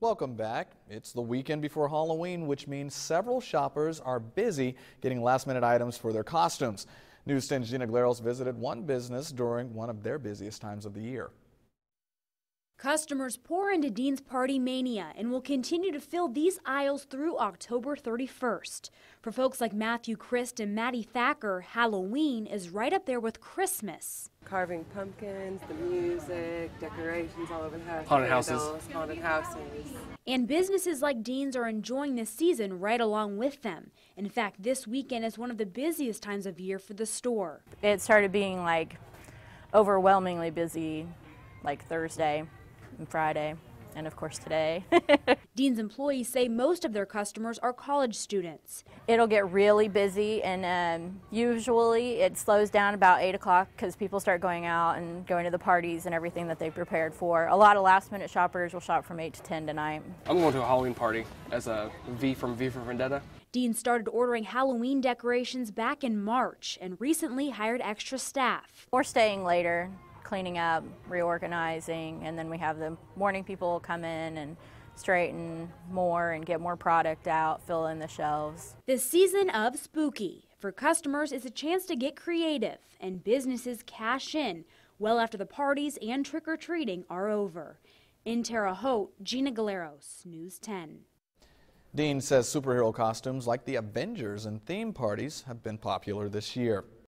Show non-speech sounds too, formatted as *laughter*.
Welcome back. It's the weekend before Halloween, which means several shoppers are busy getting last minute items for their costumes. News 10's Gina Glaros visited one business during one of their busiest times of the year. Customers pour into Dean's Party Mania and will continue to fill these aisles through October 31st. For folks like Matthew Christ and Maddie Thacker, Halloween is right up there with Christmas. Carving pumpkins, the music, decorations all over the house. Haunted houses. Haunted houses. And businesses like Dean's are enjoying this season right along with them. In fact, this weekend is one of the busiest times of year for the store. It started being like overwhelmingly busy like Thursday and Friday and of course today. *laughs* Dean's employees say most of their customers are college students. It'll get really busy and um, usually it slows down about 8 o'clock because people start going out and going to the parties and everything that they prepared for. A lot of last minute shoppers will shop from 8 to 10 tonight. I'm going to a Halloween party as a V from V for Vendetta. Dean started ordering Halloween decorations back in March and recently hired extra staff. We're staying later cleaning up, reorganizing, and then we have the morning people come in and straighten more and get more product out, fill in the shelves. The season of spooky for customers is a chance to get creative and businesses cash in well after the parties and trick or treating are over. In Terre Haute, Gina Galeros, News 10. Dean says superhero costumes like the Avengers and theme parties have been popular this year.